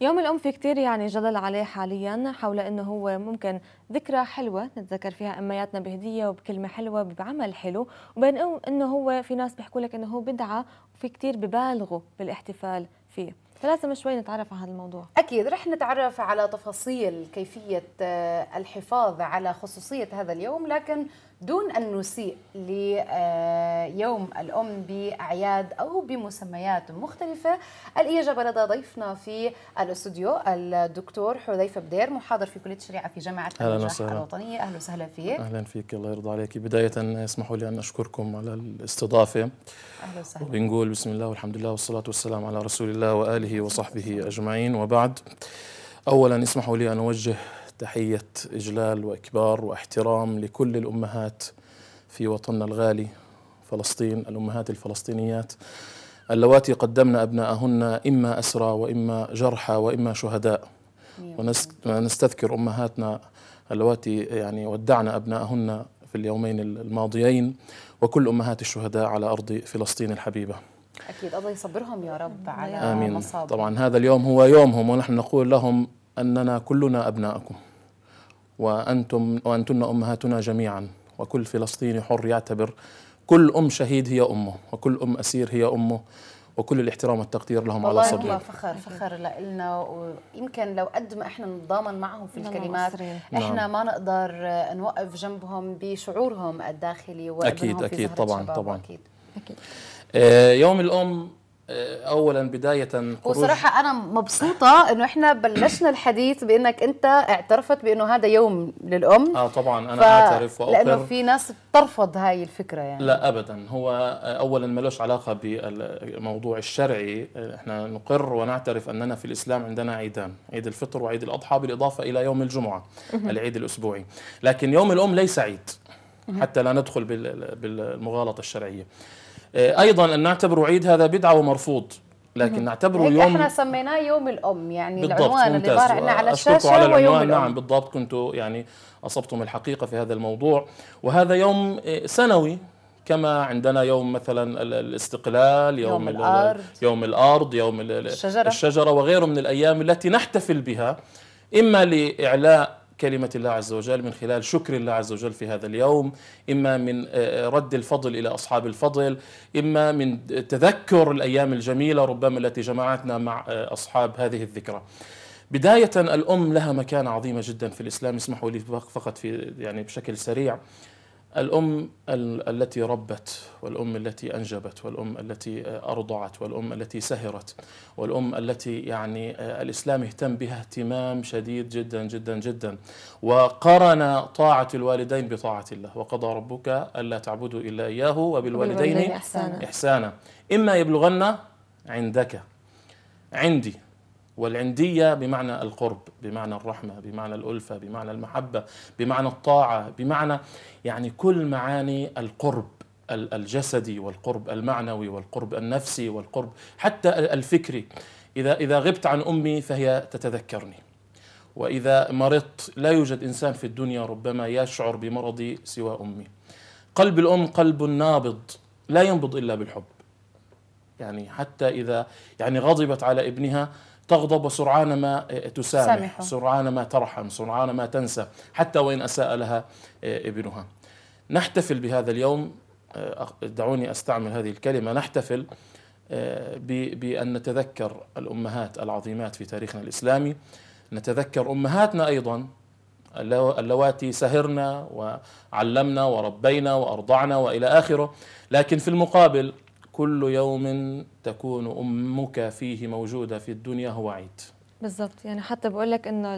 يوم الأم في كتير يعني جدل عليه حاليا حول أنه هو ممكن ذكرى حلوة نتذكر فيها أمياتنا بهدية وبكلمة حلوة بعمل حلو وبين أنه هو في ناس بيحكوا لك أنه هو بدعة وفي كتير ببالغوا بالاحتفال فيه فلازم شوي نتعرف على هذا الموضوع أكيد رح نتعرف على تفاصيل كيفية آه، الحفاظ على خصوصية هذا اليوم لكن دون أن نسيء ليوم آه، الأم بأعياد أو بمسميات مختلفة الإجابة لدى ضيفنا في الاستوديو الدكتور حذيفة بدير محاضر في كلية الشريعة في جامعة النجاح الوطنية أهلا وسهلا فيك أهلا فيك الله يرضى عليك بداية اسمحوا لي أن أشكركم على الاستضافة أهلا وسهلا وبنقول بسم الله والحمد لله والصلاة والسلام على رسول الله وآله وصحبه أجمعين وبعد أولا اسمحوا لي أن أوجه تحية إجلال وإكبار واحترام لكل الأمهات في وطننا الغالي فلسطين الأمهات الفلسطينيات اللواتي قدمن أبناءهن إما أسرى وإما جرحى وإما شهداء ونستذكر أمهاتنا اللواتي يعني ودعنا أبناءهن في اليومين الماضيين وكل أمهات الشهداء على أرض فلسطين الحبيبة أكيد الله يصبرهم يا رب على آمين طبعا هذا اليوم هو يومهم ونحن نقول لهم أننا كلنا أبناءكم وأنتم وأنتن أمهاتنا جميعا وكل فلسطيني حر يعتبر كل أم شهيد هي أمه وكل أم أسير هي أمه وكل الاحترام والتقدير لهم على صدرهم والله فخر فخر لنا ويمكن لو قد ما احنا نتضامن معهم في الكلمات احنا نعم. ما نقدر نوقف جنبهم بشعورهم الداخلي اكيد اكيد طبعا طبعا أكيد. أكيد. آه، يوم الام آه، اولا بدايه خروج وصراحه انا مبسوطه انه احنا بلشنا الحديث بانك انت اعترفت بانه هذا يوم للام اه طبعا انا ف... اعترف واقر لانه في ناس بترفض هاي الفكره يعني لا ابدا هو اولا ملوش علاقه بالموضوع الشرعي احنا نقر ونعترف اننا في الاسلام عندنا عيدان عيد الفطر وعيد الاضحى بالاضافه الى يوم الجمعه العيد الاسبوعي لكن يوم الام ليس عيد حتى لا ندخل بالمغالطه الشرعيه آه، ايضا ان نعتبر عيد هذا بدعه ومرفوض لكن نعتبره يعني يوم احنا سميناه يوم الام يعني العنوان اللي بارقنا على الشاشه على العنوان ويوم الأم. نعم بالضبط كنتوا يعني اصبتم الحقيقه في هذا الموضوع وهذا يوم آه، سنوي كما عندنا يوم مثلا الاستقلال يوم, يوم الارض يوم الارض يوم الشجره الشجره وغيره من الايام التي نحتفل بها اما لاعلاء كلمة الله عز وجل من خلال شكر الله عز وجل في هذا اليوم إما من آه، آه، رد الفضل إلى أصحاب الفضل إما من تذكر الأيام الجميلة ربما التي جمعتنا مع آه، أصحاب هذه الذكرى بداية الأم لها مكانة عظيمة جدا في الإسلام اسمحوا لي فقط في يعني بشكل سريع الأم التي ربت والأم التي أنجبت والأم التي آه، أرضعت والأم التي سهرت والأم التي يعني آه، الإسلام اهتم بها اهتمام شديد جدا جدا جدا وقرن طاعة الوالدين بطاعة الله وقضى ربك ألا تعبدوا إلا إياه وبالوالدين إحسانا إما يبلغن عندك عندي والعندية بمعنى القرب بمعنى الرحمة بمعنى الألفة بمعنى المحبة بمعنى الطاعة بمعنى يعني كل معاني القرب الجسدي والقرب المعنوي والقرب النفسي والقرب حتى الفكري إذا إذا غبت عن أمي فهي تتذكرني وإذا مرضت لا يوجد إنسان في الدنيا ربما يشعر بمرضي سوى أمي قلب الأم قلب نابض لا ينبض إلا بالحب يعني حتى إذا يعني غضبت على ابنها تغضب وسرعان ما آه، تسامح سامحه. سرعان ما ترحم سرعان ما تنسى حتى وإن أساء لها آه، ابنها نحتفل بهذا اليوم آه، دعوني أستعمل هذه الكلمة نحتفل بأن نتذكر الأمهات العظيمات في تاريخنا الإسلامي نتذكر أمهاتنا أيضا اللواتي سهرنا وعلمنا وربينا وأرضعنا وإلى آخره لكن في المقابل كل يوم تكون امك فيه موجوده في الدنيا هو عيد بالضبط يعني حتى بقول لك انه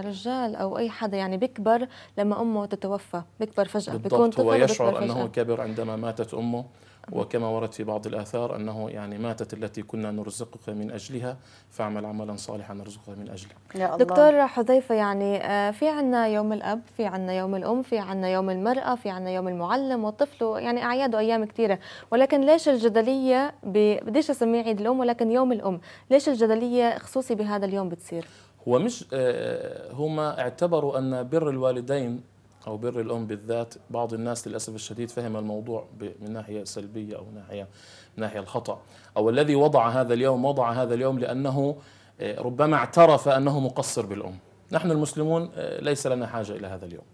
الرجال او اي حدا يعني بيكبر لما امه تتوفى بيكبر فجاه بالضبط بيكون هو يشعر انه كبر عندما ماتت امه وكما ورد في بعض الآثار أنه يعني ماتت التي كنا نرزقك من أجلها فاعمل عملا صالحا نرزقك من أجله يا الله. دكتور حذيفة يعني آه، في عنا يوم الأب في عنا يوم الأم في عنا يوم المرأة في عنا يوم المعلم والطفل يعني أعياد وأيام كثيرة ولكن ليش الجدلية بديش أسميه عيد الأم ولكن يوم الأم ليش الجدلية خصوصي بهذا اليوم بتصير؟ هو مش آه، هما اعتبروا أن بر الوالدين أو بر الأم بالذات بعض الناس للأسف الشديد فهم الموضوع من ناحية سلبية أو ناحية من ناحية الخطأ أو الذي وضع هذا اليوم وضع هذا اليوم لأنه آه، ربما اعترف أنه مقصر بالأم نحن المسلمون آه، ليس لنا حاجة إلى هذا اليوم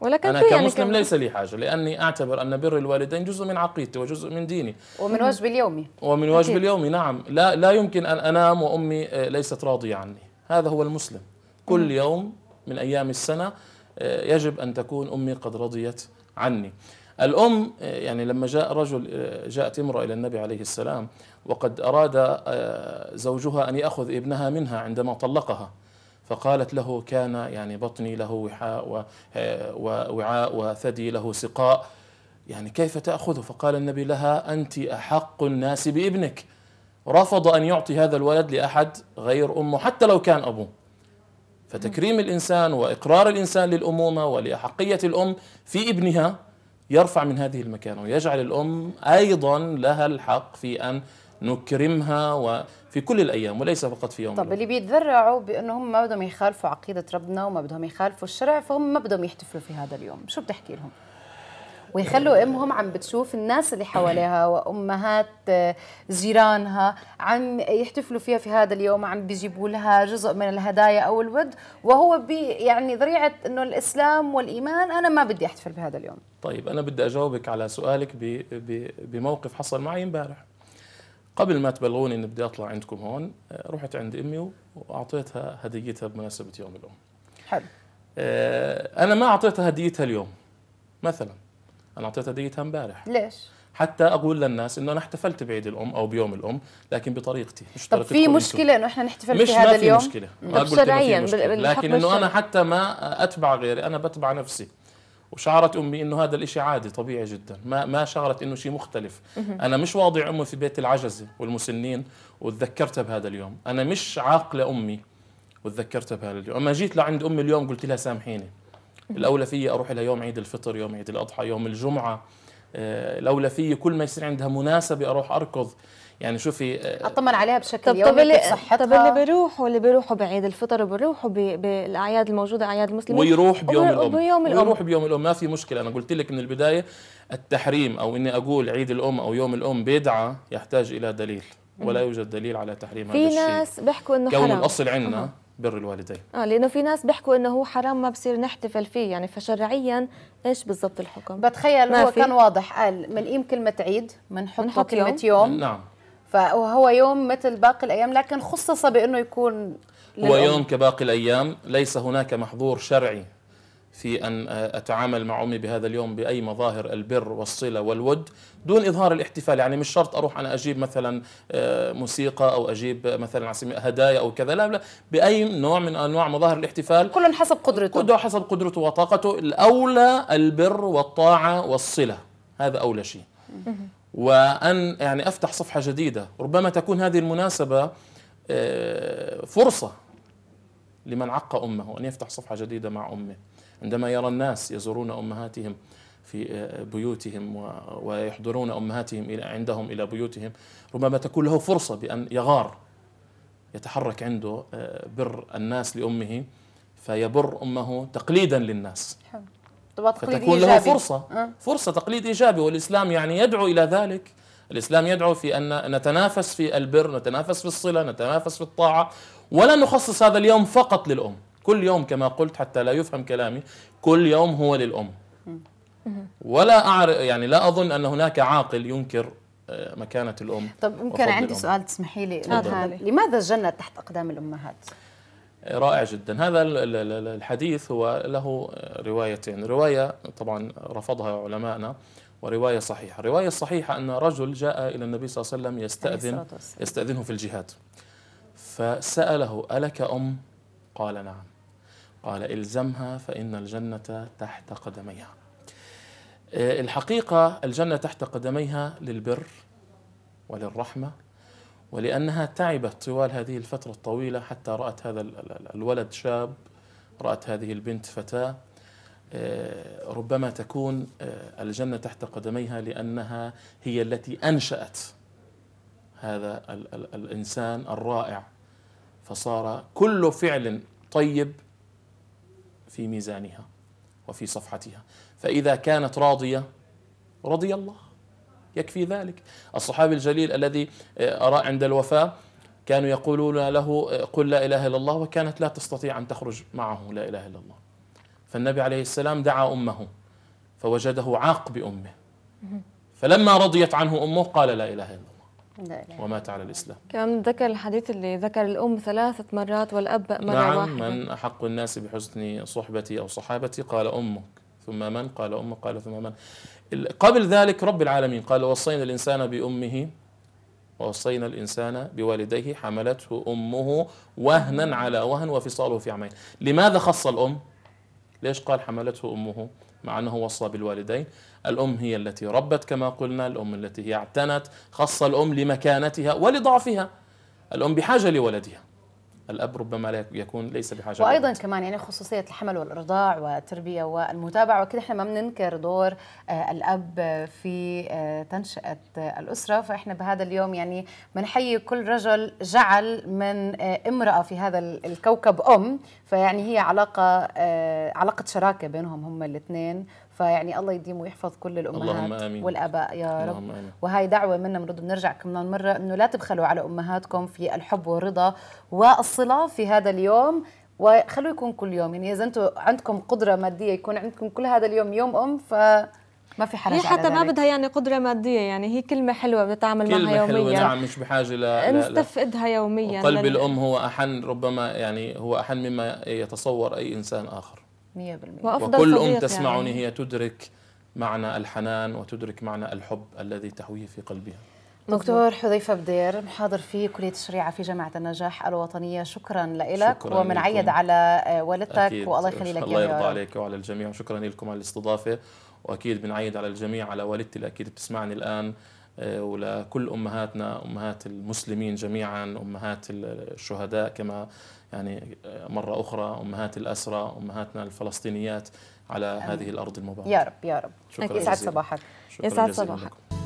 ولكن أنا يعني كمسلم يعني ليس لي حاجة لأني أعتبر أن بر الوالدين جزء من عقيدتي وجزء من ديني ومن واجبي اليومي ومن واجبي اليومي نعم لا, لا يمكن أن أنام وأمي آه، ليست راضية عني هذا هو المسلم كل يوم من أيام السنة آه، يجب أن تكون أمي قد رضيت عني الأم آه، يعني لما جاء رجل آه، جاءت امرأة إلى النبي عليه السلام وقد أراد زوجها أن يأخذ ابنها منها عندما طلقها فقالت له كان يعني بطني له وحاء ووعاء وثدي له سقاء يعني كيف تأخذه فقال النبي لها أنت أحق الناس بابنك رفض أن يعطي هذا الولد لأحد غير أمه حتى لو كان أبوه فتكريم الإنسان وإقرار الإنسان للأمومة ولأحقية الأم في ابنها يرفع من هذه المكانة ويجعل الأم أيضا لها الحق في أن نكرمها وفي كل الأيام وليس فقط في يوم طب اللي بيتذرعوا بأنه هم ما بدهم يخالفوا عقيدة ربنا وما بدهم يخالفوا الشرع فهم ما بدهم يحتفلوا في هذا اليوم شو بتحكي لهم؟ ويخلوا امهم عم بتشوف الناس اللي حواليها وامهات آه، جيرانها عم يحتفلوا فيها في هذا اليوم عم بيجيبوا لها جزء من الهدايا او الود وهو بي يعني ذريعه انه الاسلام والايمان انا ما بدي احتفل بهذا اليوم طيب انا بدي اجاوبك على سؤالك بموقف حصل معي امبارح قبل ما تبلغوني اني بدي اطلع عندكم هون آه، رحت عند امي واعطيتها هديتها بمناسبه يوم الام حلو آه، انا ما اعطيتها هديتها اليوم مثلا انا اعطيتها هديتها امبارح ليش حتى اقول للناس انه انا احتفلت بعيد الام او بيوم الام لكن بطريقتي مش طب في مشكله انه احنا نحتفل في هذا اليوم مش ما في مشكله ما لكن انه انا حتى ما اتبع غيري انا بتبع نفسي وشعرت امي انه هذا الشيء عادي طبيعي جدا ما ما شعرت انه شيء مختلف انا مش واضع امي في بيت العجزه والمسنين وتذكرتها بهذا اليوم انا مش عاقله امي وتذكرتها بهذا اليوم اما جيت لعند امي اليوم قلت لها سامحيني الاولى في اروح الى يوم عيد الفطر يوم عيد الاضحى يوم الجمعه آه، الاولى في كل ما يصير عندها مناسبه اروح اركض يعني شوفي آه، اطمن عليها بشكل طب يومي طب صحتها طب اللي بيروحوا اللي بيروحوا بعيد الفطر وبيروحوا بالاعياد الموجوده اعياد المسلمين ويروح بيوم الام ويوم الام ويروح بيوم الام ما في مشكله انا قلت لك من البدايه التحريم او اني اقول عيد الام او يوم الام بدعه يحتاج الى دليل ولا يوجد دليل على تحريم هذا الشيء في ناس بيحكوا انه كون حرام. الاصل عندنا بر الوالدين اه لانه في ناس بيحكوا انه هو حرام ما بصير نحتفل فيه يعني فشرعيا ايش بالضبط الحكم بتخيل هو كان واضح قال ملئيم كلمه عيد بنحط كلمه يوم. يوم نعم فهو يوم مثل باقي الايام لكن خصص بانه يكون هو يوم كباقي الايام ليس هناك محظور شرعي في أن آه، أتعامل مع أمي بهذا اليوم بأي مظاهر البر والصلة والود دون إظهار الاحتفال يعني مش شرط أروح أنا أجيب مثلا آه، موسيقى أو أجيب مثلا هدايا أو كذا لا لا بأي نوع من أنواع مظاهر الاحتفال كل حسب قدرته كل حسب قدرته وطاقته الأولى البر والطاعة والصلة هذا أولى شيء وأن يعني أفتح صفحة جديدة ربما تكون هذه المناسبة آه، فرصة لمن عق أمه أن يفتح صفحة جديدة مع أمه عندما يرى الناس يزورون أمهاتهم في آه، بيوتهم ويحضرون أمهاتهم إلى عندهم إلى بيوتهم ربما تكون له فرصة بأن يغار يتحرك عنده آه، بر الناس لأمه فيبر أمه تقليدا للناس تقليد فتكون له فرصة آه. فرصة تقليد إيجابي والإسلام يعني يدعو إلى ذلك الإسلام يدعو في أن نتنافس في البر نتنافس في الصلة نتنافس في الطاعة ولا نخصص هذا اليوم فقط للأم كل يوم كما قلت حتى لا يفهم كلامي كل يوم هو للأم ولا أعرف يعني لا أظن أن هناك عاقل ينكر آه، مكانة الأم طب ممكن عندي الأم. سؤال تسمحي لي لماذا الجنة تحت أقدام الأمهات؟ آه، رائع جدا هذا الحديث هو له آه، روايتين رواية طبعا رفضها علماءنا ورواية صحيحة الرواية الصحيحة أن رجل جاء إلى النبي صلى الله عليه وسلم يستأذن يستأذنه في الجهاد فسأله ألك أم؟ قال نعم قال الزمها فان الجنه تحت قدميها آه، الحقيقه الجنه تحت قدميها للبر وللرحمه ولانها تعبت طوال هذه الفتره الطويله حتى رات هذا الولد شاب رات هذه البنت فتاه آه، ربما تكون آه، الجنه تحت قدميها لانها هي التي انشات هذا الانسان الرائع فصار كل فعل طيب في ميزانها وفي صفحتها فإذا كانت راضية رضي الله يكفي ذلك الصحابي الجليل الذي آه، أرى عند الوفاة كانوا يقولون له آه، قل لا إله إلا الله وكانت لا تستطيع أن تخرج معه لا إله إلا الله فالنبي عليه السلام دعا أمه فوجده عاق بأمه فلما رضيت عنه أمه قال لا إله إلا الله ومات على الإسلام كان ذكر الحديث اللي ذكر الأم ثلاثة مرات والأب مرة نعم واحدة من أحق الناس بحسن صحبتي أو صحابتي قال أمك ثم من قال أمك قال ثم من قبل ذلك رب العالمين قال وصينا الإنسان بأمه ووصينا الإنسان بوالديه حملته أمه وهنا على وهن وفصاله في عامين لماذا خص الأم؟ ليش قال حملته أمه؟ مع أنه وصى بالوالدين الأم هي التي ربت كما قلنا الأم التي هي اعتنت خص الأم لمكانتها ولضعفها الأم بحاجة لولدها الاب ربما لا يكون ليس بحاجه وايضا للبنت. كمان يعني خصوصيه الحمل والارضاع والتربيه والمتابعه وكده احنا ما بننكر دور آه، الاب في آه، تنشئه الاسره فاحنا بهذا اليوم يعني بنحيي كل رجل جعل من آه، امراه في هذا الكوكب ام فيعني هي علاقه علاقه شراكه بينهم هم الاثنين فيعني الله يديم ويحفظ كل الامهات اللهم آمين. والاباء يا رب اللهم آمين. وهي دعوه منا بنرد بنرجع كمان مره انه لا تبخلوا على امهاتكم في الحب والرضا والصبر الصلة في هذا اليوم وخلوه يكون كل يوم يعني اذا انتم عندكم قدره ماديه يكون عندكم كل هذا اليوم يوم ام ف ما في حرج هي حتى ما بدها يعني قدره ماديه يعني هي كلمه حلوه بنتعامل معها يوميا حلوة نعم مش بحاجه ل نستفقدها يوميا قلب الام هو احن ربما يعني هو احن مما يتصور اي انسان اخر 100% وكل ام يعني. تسمعني يعني. هي تدرك معنى الحنان وتدرك معنى الحب الذي تحويه في قلبها دكتور حذيفه بدير محاضر في كليه الشريعه في جامعه النجاح الوطنيه شكرا لك ومن عيد على آه، والدتك والله يخلي لك الله يرضى عليك وعلى الجميع وشكرا لكم على الاستضافه واكيد بنعيد على الجميع على والدتي اللي اكيد بتسمعني الان آه، ولكل امهاتنا امهات المسلمين جميعا امهات الشهداء كما يعني آه، مره اخرى امهات الاسرى امهاتنا الفلسطينيات على هذه الارض المباركه يا رب يا رب شكرا يسعد صباحك يسعد صباحك